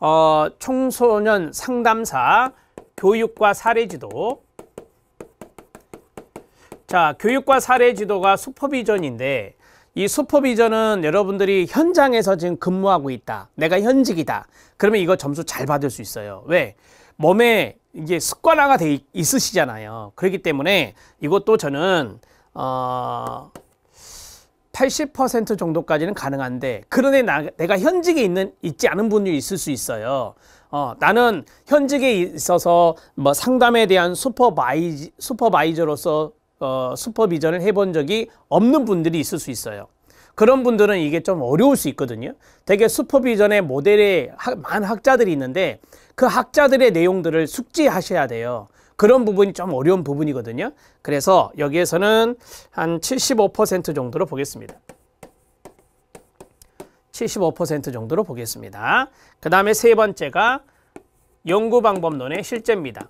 어, 청소년 상담사 교육과 사례지도 자 교육과 사례지도가 슈퍼비전인데 이 슈퍼비전은 여러분들이 현장에서 지금 근무하고 있다. 내가 현직이다. 그러면 이거 점수 잘 받을 수 있어요. 왜? 몸에 이게 습관화가 돼 있으시잖아요. 그렇기 때문에 이것도 저는 어, 80% 정도까지는 가능한데 그런데 나, 내가 현직에 있는 있지 않은 분이 있을 수 있어요. 어, 나는 현직에 있어서 뭐 상담에 대한 슈퍼바이 슈퍼바이저로서 어, 슈퍼비전을 해본 적이 없는 분들이 있을 수 있어요. 그런 분들은 이게 좀 어려울 수 있거든요. 되게 슈퍼비전의 모델에 학, 많은 학자들이 있는데 그 학자들의 내용들을 숙지하셔야 돼요. 그런 부분이 좀 어려운 부분이거든요. 그래서 여기에서는 한 75% 정도로 보겠습니다. 75% 정도로 보겠습니다. 그 다음에 세 번째가 연구방법론의 실제입니다.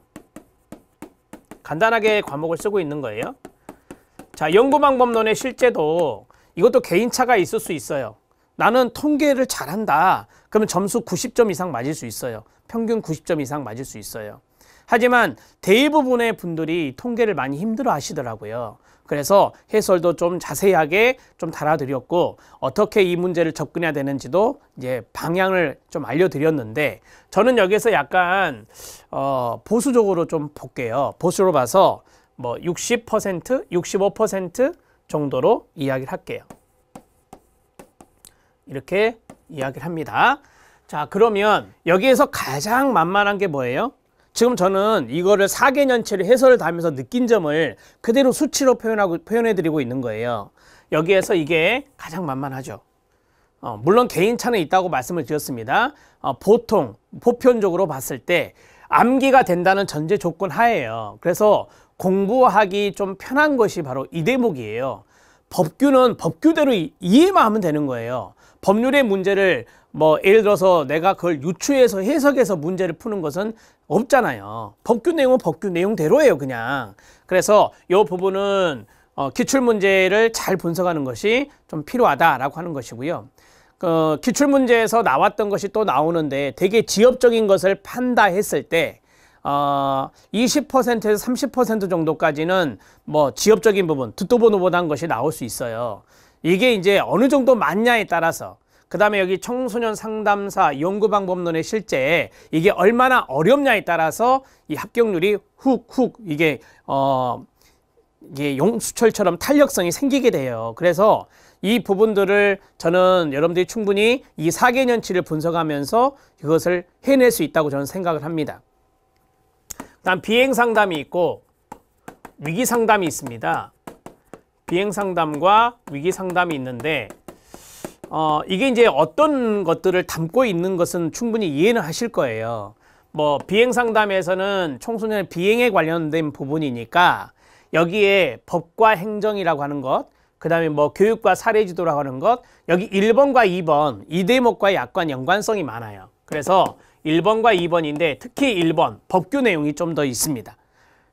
간단하게 과목을 쓰고 있는 거예요. 자, 연구방법론의 실제도 이것도 개인차가 있을 수 있어요. 나는 통계를 잘한다. 그러면 점수 90점 이상 맞을 수 있어요. 평균 90점 이상 맞을 수 있어요. 하지만 대부분의 분들이 통계를 많이 힘들어 하시더라고요. 그래서 해설도 좀 자세하게 좀 달아드렸고 어떻게 이 문제를 접근해야 되는지도 이제 방향을 좀 알려드렸는데 저는 여기서 약간 어 보수적으로 좀 볼게요. 보수로 봐서 뭐 60%, 65% 정도로 이야기를 할게요. 이렇게 이야기를 합니다. 자 그러면 여기에서 가장 만만한 게 뭐예요? 지금 저는 이거를 4개년치를 해설을 달면서 느낀 점을 그대로 수치로 표현하고 표현해드리고 있는 거예요. 여기에서 이게 가장 만만하죠. 어, 물론 개인차는 있다고 말씀을 드렸습니다. 어, 보통 보편적으로 봤을 때 암기가 된다는 전제 조건 하에요. 그래서 공부하기 좀 편한 것이 바로 이 대목이에요. 법규는 법규대로 이해만 하면 되는 거예요. 법률의 문제를 뭐 예를 들어서 내가 그걸 유추해서 해석해서 문제를 푸는 것은 없잖아요. 법규 내용은 법규 내용대로예요, 그냥. 그래서 이 부분은 어, 기출 문제를 잘 분석하는 것이 좀 필요하다라고 하는 것이고요. 그 기출 문제에서 나왔던 것이 또 나오는데 되게 지엽적인 것을 판다 했을 때 어, 20%에서 30% 정도까지는 뭐 지엽적인 부분, 듣도 보도 보다 한 것이 나올 수 있어요. 이게 이제 어느 정도 맞냐에 따라서 그 다음에 여기 청소년 상담사 연구방법론의 실제 이게 얼마나 어렵냐에 따라서 이 합격률이 훅훅 이게 어 이게 용수철처럼 탄력성이 생기게 돼요. 그래서 이 부분들을 저는 여러분들이 충분히 이 사개년치를 분석하면서 이것을 해낼 수 있다고 저는 생각을 합니다. 다음 비행 상담이 있고 위기 상담이 있습니다. 비행 상담과 위기 상담이 있는데 어, 이게 이제 어떤 것들을 담고 있는 것은 충분히 이해는 하실 거예요. 뭐 비행 상담에서는 청소년 비행에 관련된 부분이니까 여기에 법과 행정이라고 하는 것, 그다음에 뭐 교육과 사례 지도라고 하는 것, 여기 1번과 2번 이 대목과 약관 연관성이 많아요. 그래서 1번과 2번인데 특히 1번 법규 내용이 좀 더 있습니다.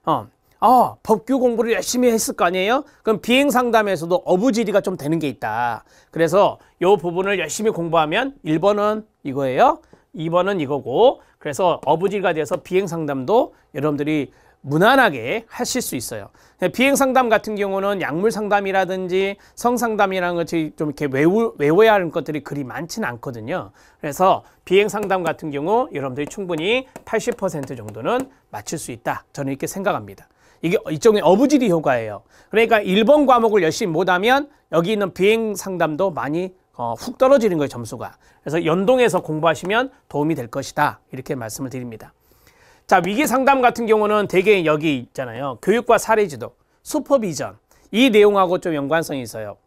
어. 어, 법규 공부를 열심히 했을 거 아니에요? 그럼 비행 상담에서도 어부지리가 좀 되는 게 있다. 그래서 요 부분을 열심히 공부하면 1번은 이거예요. 2번은 이거고. 그래서 어부지리가 돼서 비행 상담도 여러분들이 무난하게 하실 수 있어요. 비행 상담 같은 경우는 약물 상담이라든지 성 상담이라는 것이 좀 이렇게 외우, 외워야 하는 것들이 그리 많지는 않거든요. 그래서 비행 상담 같은 경우 여러분들이 충분히 80% 정도는 맞출 수 있다. 저는 이렇게 생각합니다. 이게 일종의 어부지리 효과예요. 그러니까 1번 과목을 열심히 못하면 여기 있는 비행 상담도 많이 어, 훅 떨어지는 거예요, 점수가. 그래서 연동해서 공부하시면 도움이 될 것이다. 이렇게 말씀을 드립니다. 자, 위기 상담 같은 경우는 대개 여기 있잖아요. 교육과 사례 지도, 슈퍼비전. 이 내용하고 좀 연관성이 있어요.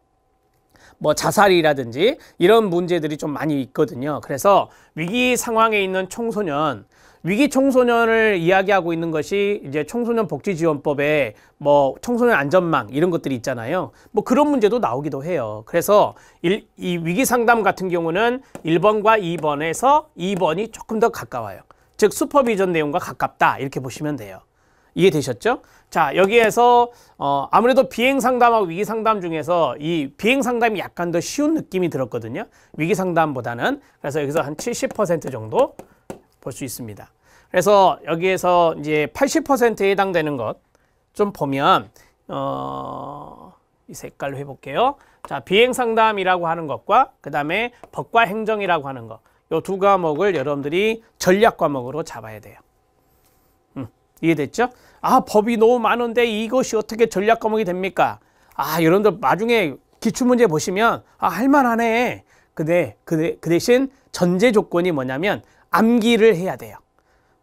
뭐 자살이라든지 이런 문제들이 좀 많이 있거든요. 그래서 위기 상황에 있는 청소년 위기 청소년을 이야기하고 있는 것이 이제 청소년 복지 지원법에 뭐 청소년 안전망 이런 것들이 있잖아요. 뭐 그런 문제도 나오기도 해요. 그래서 일, 이 위기 상담 같은 경우는 1번과 2번에서 2번이 조금 더 가까워요. 즉 슈퍼비전 내용과 가깝다 이렇게 보시면 돼요. 이해되셨죠? 자 여기에서 어, 아무래도 비행상담하고 위기상담 중에서 이 비행상담이 약간 더 쉬운 느낌이 들었거든요 위기상담보다는 그래서 여기서 한 70% 정도 볼수 있습니다. 그래서 여기에서 이제 80%에 해당되는 것 좀 보면 어, 이 색깔로 해볼게요. 자, 비행 상담이라고 하는 것과 그 다음에 법과 행정이라고 하는 것. 요 두 과목을 여러분들이 전략 과목으로 잡아야 돼요. 음, 이해됐죠? 아, 법이 너무 많은데 이것이 어떻게 전략 과목이 됩니까? 아, 여러분들 나중에 기출문제 보시면 아, 할만하네. 그대, 그대, 그 대신 전제 조건이 뭐냐면 암기를 해야 돼요.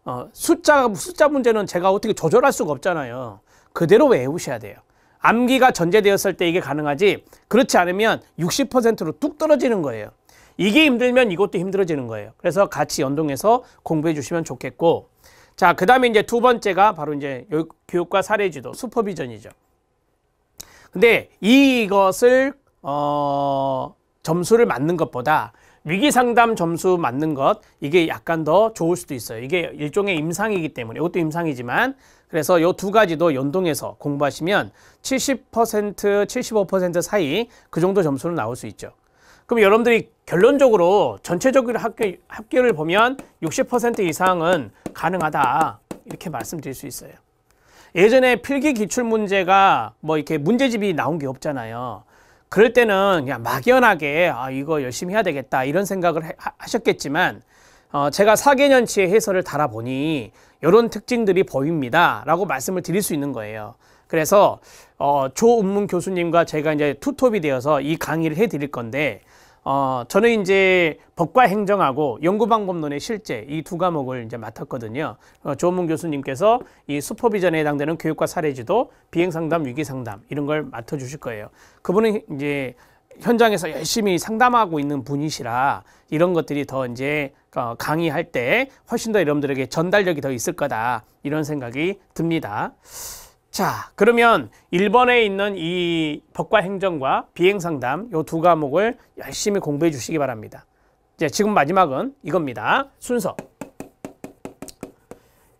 어, 숫자, 숫자 문제는 제가 어떻게 조절할 수가 없잖아요. 그대로 외우셔야 돼요. 암기가 전제되었을 때 이게 가능하지 그렇지 않으면 60%로 뚝 떨어지는 거예요. 이게 힘들면 이것도 힘들어지는 거예요. 그래서 같이 연동해서 공부해 주시면 좋겠고 자, 그 다음에 이제 두 번째가 바로 이제 교육과 사례지도, 슈퍼비전이죠. 근데 이것을 어, 점수를 맞는 것보다 위기 상담 점수 맞는 것 이게 약간 더 좋을 수도 있어요. 이게 일종의 임상이기 때문에 이것도 임상이지만 그래서 요 두 가지도 연동해서 공부하시면 70% 75% 사이 그 정도 점수는 나올 수 있죠. 그럼 여러분들이 결론적으로 전체적으로 합교, 합교를 보면 60% 이상은 가능하다 이렇게 말씀드릴 수 있어요. 예전에 필기 기출 문제가 뭐 이렇게 문제집이 나온 게 없잖아요. 그럴 때는 그냥 막연하게 아 이거 열심히 해야 되겠다 이런 생각을 하, 하셨겠지만 어, 제가 4개년치의 해설을 달아보니 이런 특징들이 보입니다 라고 말씀을 드릴 수 있는 거예요 그래서 어, 조은문 교수님과 제가 이제 투톱이 되어서 이 강의를 해드릴 건데 어, 저는 이제 법과 행정하고 연구방법론의 실제 이 두 과목을 이제 맡았거든요. 어, 조문 교수님께서 이 슈퍼비전에 해당되는 교육과 사례지도 비행상담, 위기상담 이런 걸 맡아주실 거예요. 그분은 이제 현장에서 열심히 상담하고 있는 분이시라 이런 것들이 더 이제 어, 강의할 때 훨씬 더 여러분들에게 전달력이 더 있을 거다 이런 생각이 듭니다. 자, 그러면 1번에 있는 이 법과 행정과 비행상담 요 두 과목을 열심히 공부해 주시기 바랍니다. 이제 지금 마지막은 이겁니다. 순서.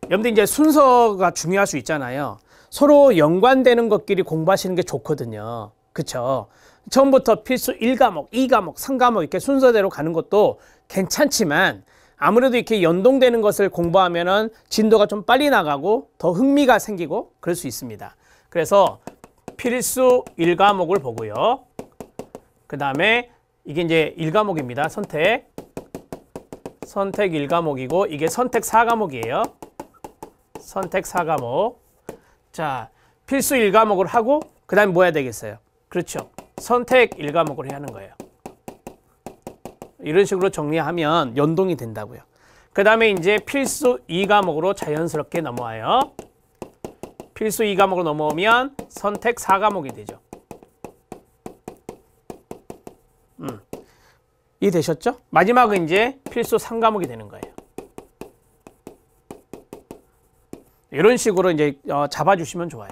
여러분들 이제 순서가 중요할 수 있잖아요. 서로 연관되는 것끼리 공부하시는 게 좋거든요. 그쵸? 처음부터 필수 1과목, 2과목, 3과목 이렇게 순서대로 가는 것도 괜찮지만 아무래도 이렇게 연동되는 것을 공부하면 진도가 좀 빨리 나가고 더 흥미가 생기고 그럴 수 있습니다. 그래서 필수 1과목을 보고요. 그 다음에 이게 이제 1과목입니다. 선택. 선택 1과목이고 이게 선택 4과목이에요. 선택 4과목. 자, 필수 1과목을 하고 그 다음에 뭐 해야 되겠어요? 그렇죠. 선택 1과목을 해야 하는 거예요. 이런 식으로 정리하면 연동이 된다고요. 그 다음에 이제 필수 2과목으로 자연스럽게 넘어와요. 필수 2과목으로 넘어오면 선택 4과목이 되죠. 음. 이해되셨죠? 마지막은 이제 필수 3과목이 되는 거예요. 이런 식으로 이제 어, 잡아주시면 좋아요.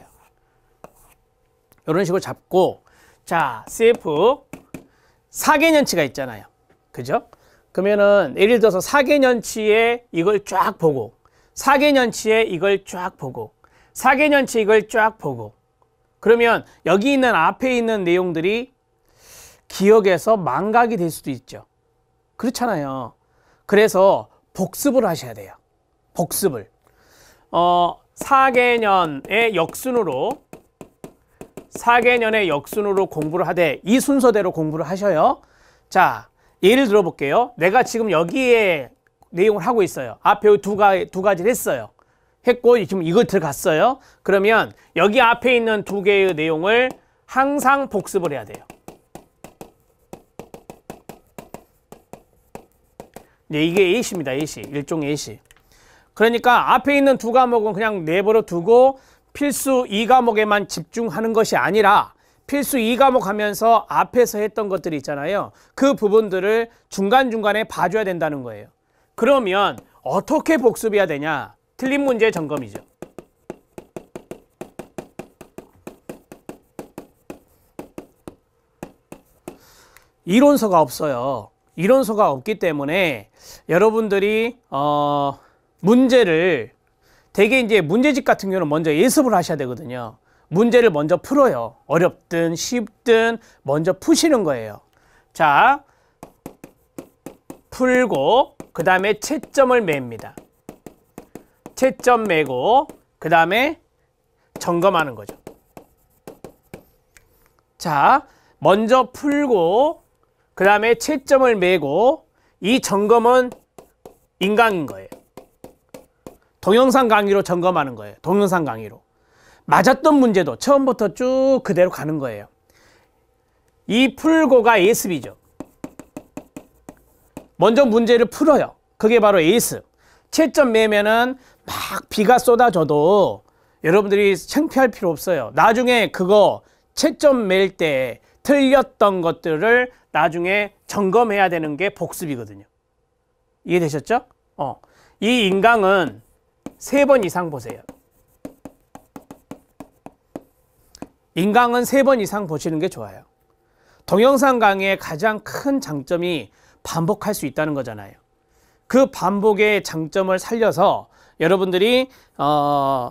이런 식으로 잡고 자 CF 4개년치가 있잖아요. 그죠? 그러면은 예를 들어서 4개년치에 이걸 쫙 보고 4개년치에 이걸 쫙 보고 4개년치 이걸 쫙 보고 그러면 여기 있는 앞에 있는 내용들이 기억에서 망각이 될 수도 있죠. 그렇잖아요. 그래서 복습을 하셔야 돼요. 복습을. 어, 4개년의 역순으로 4개년의 역순으로 공부를 하되 이 순서대로 공부를 하셔요. 자, 예를 들어 볼게요. 내가 지금 여기에 내용을 하고 있어요. 앞에 두, 가, 두 가지를 했어요. 했고 지금 이거 들어갔어요. 그러면 여기 앞에 있는 두 개의 내용을 항상 복습을 해야 돼요. 네, 이게 예시입니다. 예시. 일종의 예시. 그러니까 앞에 있는 두 과목은 그냥 내버려 두고 필수 이 과목에만 집중하는 것이 아니라 필수 2과목 하면서 앞에서 했던 것들이 있잖아요. 그 부분들을 중간중간에 봐줘야 된다는 거예요. 그러면 어떻게 복습해야 되냐? 틀린 문제 점검이죠. 이론서가 없어요. 이론서가 없기 때문에 여러분들이 어 문제를 대개 이제 문제집 같은 경우는 먼저 예습을 하셔야 되거든요. 문제를 먼저 풀어요. 어렵든 쉽든 먼저 푸시는 거예요. 자, 풀고 그 다음에 채점을 맵니다. 채점 매고 그 다음에 점검하는 거죠. 자, 먼저 풀고 그 다음에 채점을 매고 이 점검은 인강인 거예요. 동영상 강의로 점검하는 거예요. 동영상 강의로. 맞았던 문제도 처음부터 쭉 그대로 가는 거예요. 이 풀고가 예습이죠. 먼저 문제를 풀어요. 그게 바로 예습. 채점 매매는 막 비가 쏟아져도 여러분들이 창피할 필요 없어요. 나중에 그거 채점 맬때 틀렸던 것들을 나중에 점검해야 되는 게 복습이거든요. 이해되셨죠? 어. 이 인강은 세 번 이상 보세요. 인강은 세 번 이상 보시는 게 좋아요. 동영상 강의의 가장 큰 장점이 반복할 수 있다는 거잖아요. 그 반복의 장점을 살려서 여러분들이 어,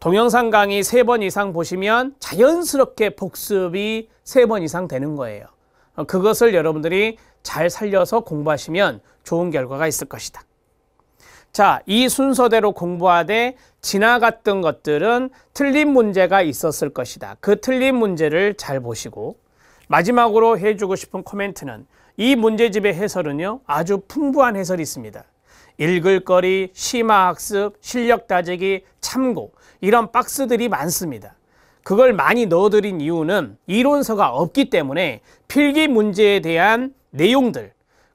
동영상 강의 세 번 이상 보시면 자연스럽게 복습이 세 번 이상 되는 거예요. 그것을 여러분들이 잘 살려서 공부하시면 좋은 결과가 있을 것이다. 자, 이 순서대로 공부하되 지나갔던 것들은 틀린 문제가 있었을 것이다. 그 틀린 문제를 잘 보시고 마지막으로 해주고 싶은 코멘트는 이 문제집의 해설은요. 아주 풍부한 해설이 있습니다. 읽을거리, 심화학습, 실력 다지기, 참고 이런 박스들이 많습니다. 그걸 많이 넣어드린 이유는 이론서가 없기 때문에 필기 문제에 대한 내용들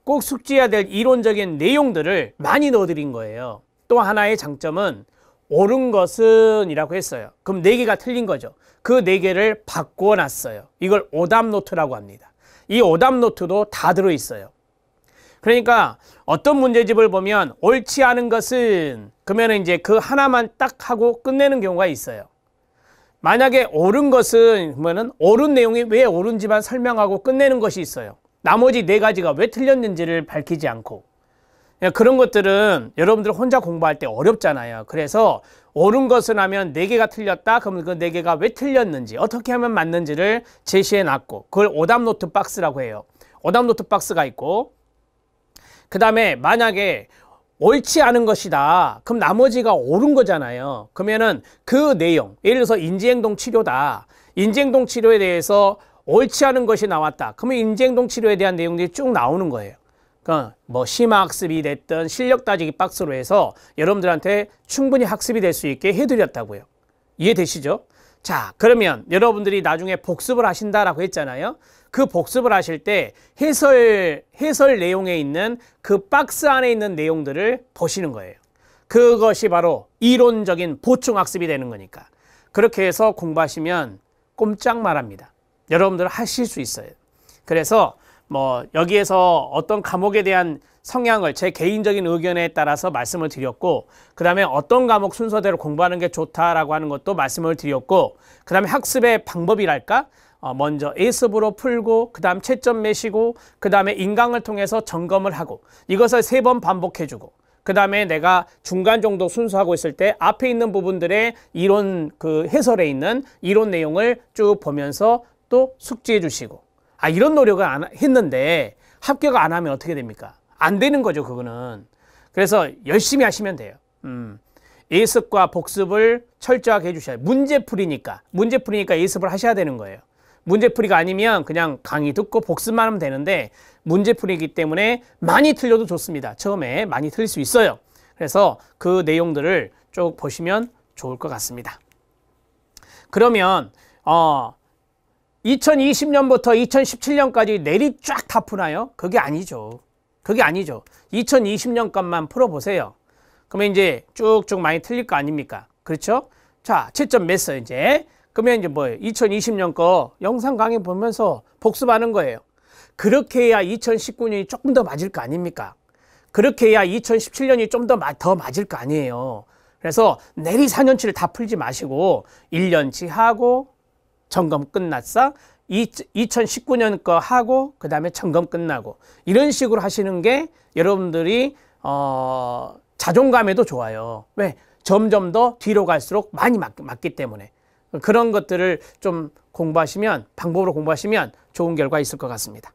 꼭 숙지해야 될 이론적인 내용들을 많이 넣어드린 거예요. 또 하나의 장점은 옳은 것은 이라고 했어요. 그럼 4 개가 틀린 거죠. 그4 개를 바꿔 놨어요. 이걸 오답 노트라고 합니다. 이 오답 노트도 다 들어 있어요. 그러니까 어떤 문제집을 보면 옳지 않은 것은 그러면 이제 그 하나만 딱 하고 끝내는 경우가 있어요. 만약에 옳은 것은 그러면은 옳은 내용이 왜 옳은지만 설명하고 끝내는 것이 있어요. 나머지 네 가지가 왜 틀렸는지를 밝히지 않고 예, 그런 것들은 여러분들 혼자 공부할 때 어렵잖아요. 그래서 옳은 것을 하면 네개가 틀렸다. 그러면 그 네개가왜 틀렸는지 어떻게 하면 맞는지를 제시해 놨고 그걸 오답 노트 박스라고 해요. 오답 노트 박스가 있고 그 다음에 만약에 옳지 않은 것이다. 그럼 나머지가 옳은 거잖아요. 그러면은 그 내용, 예를 들어서 인지행동 치료다. 인지행동 치료에 대해서 옳지 않은 것이 나왔다. 그러면 인지행동 치료에 대한 내용들이 쭉 나오는 거예요. 그러니까 뭐 심화학습이 됐던 실력 따지기 박스로 해서 여러분들한테 충분히 학습이 될 수 있게 해드렸다고요. 이해되시죠? 자 그러면 여러분들이 나중에 복습을 하신다라고 했잖아요. 그 복습을 하실 때 해설, 해설 내용에 있는 그 박스 안에 있는 내용들을 보시는 거예요. 그것이 바로 이론적인 보충학습이 되는 거니까. 그렇게 해서 공부하시면 꼼짝 말합니다. 여러분들 하실 수 있어요. 그래서 뭐 여기에서 어떤 과목에 대한 성향을 제 개인적인 의견에 따라서 말씀을 드렸고 그 다음에 어떤 과목 순서대로 공부하는 게 좋다라고 하는 것도 말씀을 드렸고 그 다음에 학습의 방법이랄까 어, 먼저 예습으로 풀고 그 다음 채점 매시고 그 다음에 인강을 통해서 점검을 하고 이것을 세 번 반복해주고 그 다음에 내가 중간 정도 순수하고 있을 때 앞에 있는 부분들의 이론 그 해설에 있는 이론 내용을 쭉 보면서 또 숙지해 주시고 아 이런 노력을 안 했는데 합격을 안 하면 어떻게 됩니까? 안 되는 거죠 그거는. 그래서 열심히 하시면 돼요. 음. 예습과 복습을 철저하게 해주셔야 문제풀이니까 문제풀이니까 예습을 하셔야 되는 거예요. 문제풀이가 아니면 그냥 강의 듣고 복습만 하면 되는데 문제풀이기 때문에 많이 틀려도 좋습니다. 처음에 많이 틀릴 수 있어요. 그래서 그 내용들을 쭉 보시면 좋을 것 같습니다. 그러면 어, 2020년부터 2017년까지 내리 쫙 다 푸나요? 그게 아니죠. 그게 아니죠. 2020년간만 풀어보세요. 그러면 이제 쭉쭉 많이 틀릴 거 아닙니까? 그렇죠? 자, 채점 맸어 이제. 그러면 이제 뭐예요? 2020년 거 영상 강의 보면서 복습하는 거예요. 그렇게 해야 2019년이 조금 더 맞을 거 아닙니까? 그렇게 해야 2017년이 좀 더 더 맞을 거 아니에요. 그래서 내리 4년치를 다 풀지 마시고 1년치 하고 점검 끝났어. 2019년 거 하고 그 다음에 점검 끝나고 이런 식으로 하시는 게 여러분들이 어, 자존감에도 좋아요. 왜? 점점 더 뒤로 갈수록 많이 맞, 맞기 때문에 그런 것들을 좀 공부하시면 방법으로 공부하시면 좋은 결과 있을 것 같습니다.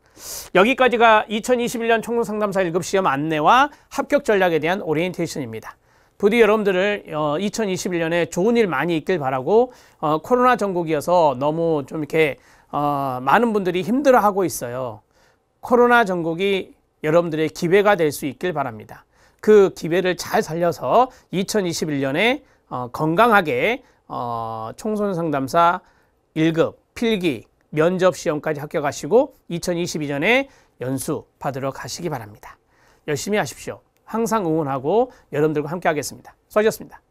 여기까지가 2021년 총동상담사 1급 시험 안내와 합격 전략에 대한 오리엔테이션입니다. 부디 여러분들을 2021년에 어, 좋은 일 많이 있길 바라고 어, 코로나 전국이어서 너무 좀 이렇게 어, 많은 분들이 힘들어하고 있어요. 코로나 전국이 여러분들의 기회가 될 수 있길 바랍니다. 그 기회를 잘 살려서 2021년에 건강하게 총선 상담사 1급 필기 면접 시험까지 합격하시고 2022년에 연수 받으러 가시기 바랍니다. 열심히 하십시오. 항상 응원하고 여러분들과 함께 하겠습니다. 수고하셨습니다.